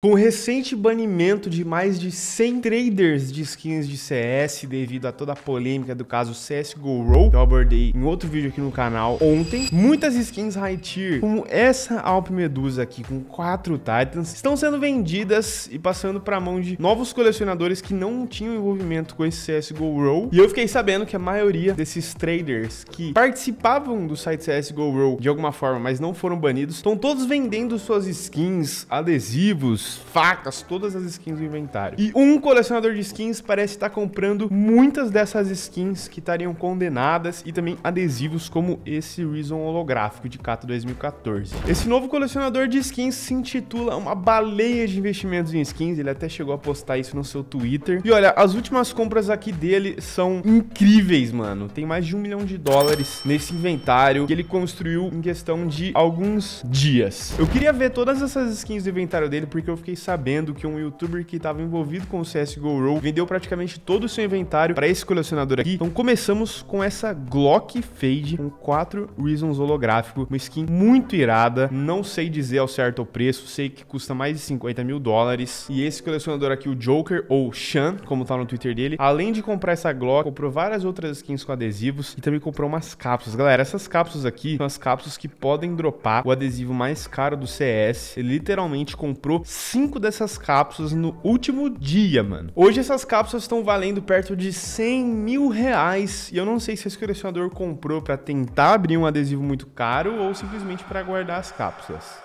Com o recente banimento de mais de 100 traders de skins de CS devido a toda a polêmica do caso CSGO Roll, que eu abordei em outro vídeo aqui no canal ontem, muitas skins high tier, como essa Alp Medusa aqui com 4 Titans, estão sendo vendidas e passando para a mão de novos colecionadores que não tinham envolvimento com esse CSGO Roll. E eu fiquei sabendo que a maioria desses traders que participavam do site CSGO Roll de alguma forma, mas não foram banidos, estão todos vendendo suas skins, adesivos, facas, todas as skins do inventário. E um colecionador de skins parece estar comprando muitas dessas skins que estariam condenadas e também adesivos como esse Reason holográfico de Kato 2014. Esse novo colecionador de skins se intitula uma baleia de investimentos em skins, ele até chegou a postar isso no seu Twitter. E olha, as últimas compras aqui dele são incríveis, mano. Tem mais de um milhão de dólares nesse inventário que ele construiu em questão de alguns dias. Eu queria ver todas essas skins do inventário dele porque eu fiquei sabendo que um youtuber que estava envolvido com o CSGO Roll vendeu praticamente todo o seu inventário para esse colecionador aqui. Então começamos com essa Glock Fade com 4 Reasons holográfico, uma skin muito irada, não sei dizer ao certo o preço, sei que custa mais de 50 mil dólares. E esse colecionador aqui, o Joker, ou Shan, como tá no Twitter dele, além de comprar essa Glock, comprou várias outras skins com adesivos e também comprou umas cápsulas. Galera, essas cápsulas aqui são as cápsulas que podem dropar o adesivo mais caro do CS. Ele literalmente comprou 5 dessas cápsulas no último dia, mano. Hoje essas cápsulas estão valendo perto de 100 mil reais. E eu não sei se esse colecionador comprou para tentar abrir um adesivo muito caro ou simplesmente para guardar as cápsulas.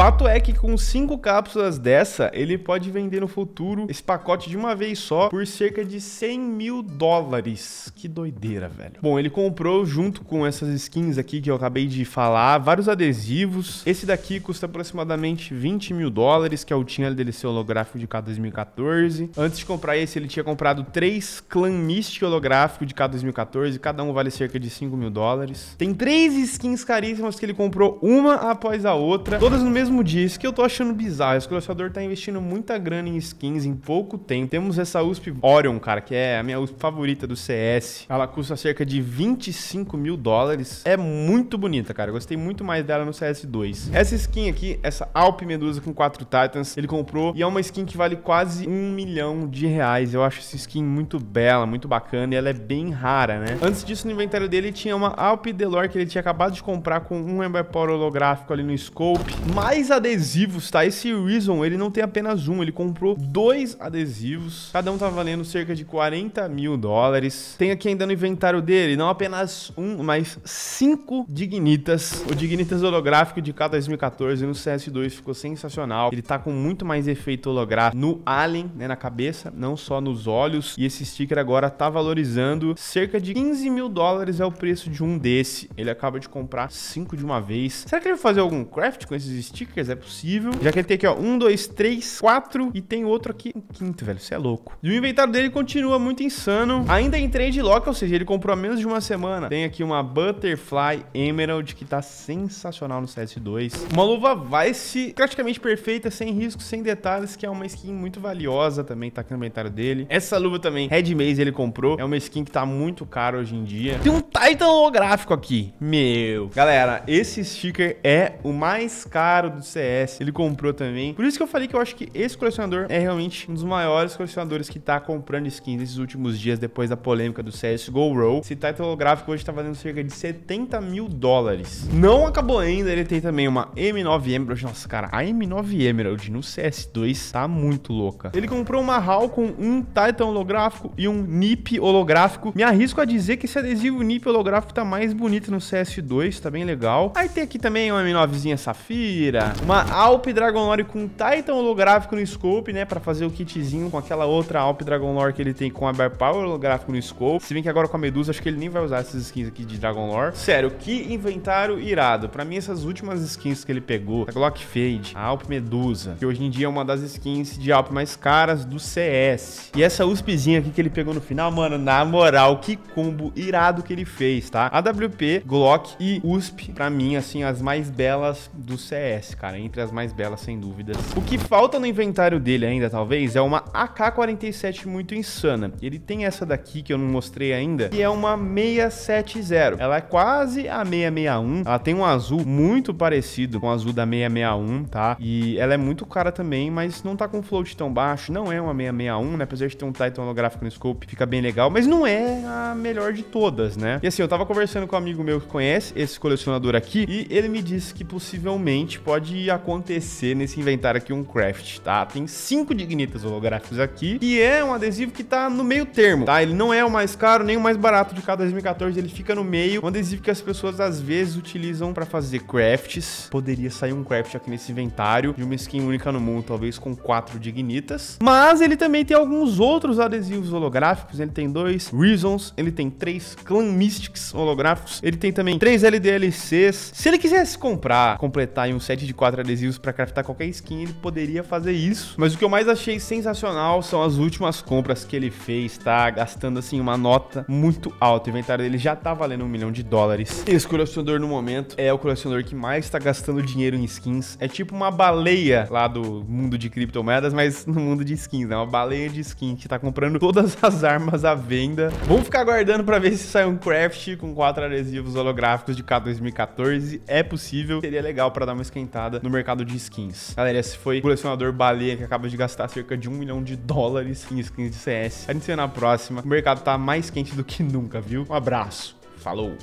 fato é que com 5 cápsulas dessa, ele pode vender no futuro esse pacote de uma vez só por cerca de 100 mil dólares. Que doideira, velho. Bom, ele comprou junto com essas skins aqui que eu acabei de falar, vários adesivos. Esse daqui custa aproximadamente 20 mil dólares, que é o tinha DLC holográfico de K2014. Antes de comprar esse, ele tinha comprado três clã mist holográfico de K2014, cada um vale cerca de 5 mil dólares. Tem três skins caríssimas que ele comprou uma após a outra, todas no mesmo mesmo dia, isso que eu tô achando bizarro. Esse colecionador tá investindo muita grana em skins em pouco tempo. Temos essa USP Orion, cara, que é a minha USP favorita do CS. Ela custa cerca de 25 mil dólares. É muito bonita, cara. Eu gostei muito mais dela no CS2. Essa skin aqui, essa Alp Medusa com 4 Titans, ele comprou e é uma skin que vale quase um milhão de reais. Eu acho essa skin muito bela, muito bacana e ela é bem rara, né? Antes disso, no inventário dele tinha uma Alp Delore que ele tinha acabado de comprar com um Ember Power holográfico ali no scope. Mais mais adesivos, tá? Esse Reason, ele não tem apenas um, ele comprou dois adesivos. Cada um tá valendo cerca de 40 mil dólares. Tem aqui ainda no inventário dele, não apenas um, mas cinco Dignitas. O Dignitas holográfico de K2014 no CS2 ficou sensacional. Ele tá com muito mais efeito holográfico no Alien, né, na cabeça, não só nos olhos. E esse sticker agora tá valorizando cerca de 15 mil dólares é o preço de um desse. Ele acaba de comprar cinco de uma vez. Será que ele vai fazer algum craft com esses stickers? stickers, é possível. Já que ele tem aqui, ó, um, dois, três, quatro e tem outro aqui, um quinto, velho, você é louco. E o inventário dele continua muito insano. Ainda em trade lock, ou seja, ele comprou há menos de uma semana. Tem aqui uma Butterfly Emerald, que tá sensacional no CS2. Uma luva Vice, praticamente perfeita, sem risco, sem detalhes, que é uma skin muito valiosa também, tá aqui no inventário dele. Essa luva também, Red Maze, ele comprou. É uma skin que tá muito cara hoje em dia. Tem um Titan holográfico aqui, meu. Galera, esse sticker é o mais caro do CS, ele comprou também. Por isso que eu falei que eu acho que esse colecionador é realmente um dos maiores colecionadores que tá comprando skins nesses últimos dias, depois da polêmica do CSGO Row. Esse title gráfico hoje tá valendo cerca de 70 mil dólares. Não acabou ainda, ele tem também uma M9 Emerald. Nossa, cara, a M9 Emerald no CS2 tá muito louca. Ele comprou uma HAL com um Titan holográfico e um NIP holográfico. Me arrisco a dizer que esse adesivo NIP holográfico tá mais bonito no CS2, tá bem legal. Aí tem aqui também uma M9zinha Safira, uma Alp Lore com Titan holográfico no scope, né? Pra fazer o kitzinho com aquela outra Alp Lore que ele tem com a Bear Power holográfico no scope. Se bem que agora com a Medusa, acho que ele nem vai usar essas skins aqui de Lore. Sério, que inventário irado. Pra mim, essas últimas skins que ele pegou, a Fade a Alp Medusa, que hoje em dia é uma das skins de Alp mais caras do CS. E essa USPzinha aqui que ele pegou no final, mano, na moral, que combo irado que ele fez, tá? AWP, Glock e USP, pra mim, assim, as mais belas do CS cara, entre as mais belas, sem dúvidas. O que falta no inventário dele ainda, talvez, é uma AK-47 muito insana. Ele tem essa daqui, que eu não mostrei ainda, que é uma 670. Ela é quase a 661, ela tem um azul muito parecido com o azul da 661, tá? E ela é muito cara também, mas não tá com float tão baixo, não é uma 661, né? Apesar de ter um Titan holográfico no scope, fica bem legal, mas não é a melhor de todas, né? E assim, eu tava conversando com um amigo meu que conhece esse colecionador aqui, e ele me disse que possivelmente pode pode acontecer nesse inventário aqui um craft, tá? Tem cinco dignitas holográficos aqui, e é um adesivo que tá no meio termo, tá? Ele não é o mais caro nem o mais barato de cada 2014, ele fica no meio, um adesivo que as pessoas às vezes utilizam para fazer crafts. Poderia sair um craft aqui nesse inventário de uma skin única no mundo, talvez com quatro dignitas. Mas ele também tem alguns outros adesivos holográficos, ele tem dois Reasons, ele tem três Clan Mystics holográficos, ele tem também três LDLCs. Se ele quisesse comprar, completar em um set de de quatro adesivos para craftar qualquer skin, ele poderia fazer isso. Mas o que eu mais achei sensacional são as últimas compras que ele fez, tá? Gastando, assim, uma nota muito alta. O inventário dele já tá valendo um milhão de dólares. Esse colecionador, no momento, é o colecionador que mais tá gastando dinheiro em skins. É tipo uma baleia lá do mundo de criptomoedas, mas no mundo de skins, né? Uma baleia de skin que tá comprando todas as armas à venda. Vamos ficar aguardando para ver se sai um craft com quatro adesivos holográficos de K2014. É possível, seria legal para dar uma esquentada no mercado de skins. Galera, esse foi colecionador baleia que acaba de gastar cerca de um milhão de dólares em skins de CS. A gente se vê na próxima. O mercado tá mais quente do que nunca, viu? Um abraço. Falou!